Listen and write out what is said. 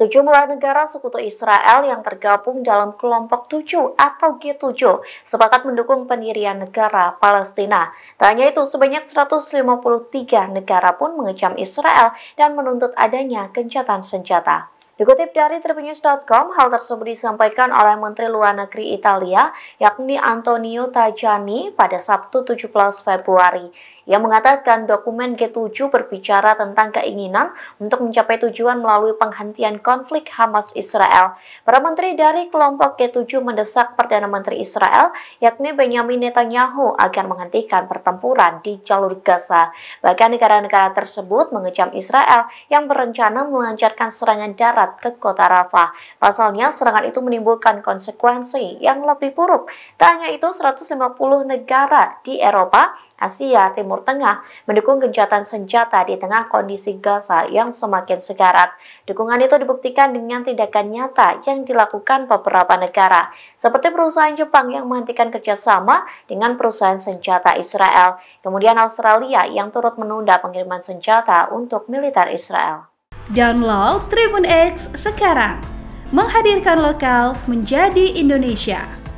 Sejumlah negara sekutu Israel yang tergabung dalam kelompok 7 atau G7 sepakat mendukung pendirian negara Palestina. Tak hanya itu, sebanyak 153 negara pun mengecam Israel dan menuntut adanya gencatan senjata. Dikutip dari tribunews.com, hal tersebut disampaikan oleh Menteri Luar Negeri Italia, yakni Antonio Tajani pada Sabtu 17 Februari yang mengatakan dokumen G7 berbicara tentang keinginan untuk mencapai tujuan melalui penghentian konflik Hamas-Israel. Para menteri dari kelompok G7 mendesak Perdana Menteri Israel, yakni Benjamin Netanyahu, agar menghentikan pertempuran di jalur Gaza. Bahkan negara-negara tersebut mengecam Israel yang berencana melancarkan serangan darat ke kota Rafah. Pasalnya, serangan itu menimbulkan konsekuensi yang lebih buruk. Tak hanya itu, 150 negara di Eropa, Asia, Timur Timur Tengah mendukung gencatan senjata di tengah kondisi Gaza yang semakin sekarat. Dukungan itu dibuktikan dengan tindakan nyata yang dilakukan beberapa negara, seperti perusahaan Jepang yang menghentikan kerjasama dengan perusahaan senjata Israel, kemudian Australia yang turut menunda pengiriman senjata untuk militer Israel. Download Tribun X sekarang, menghadirkan lokal menjadi Indonesia.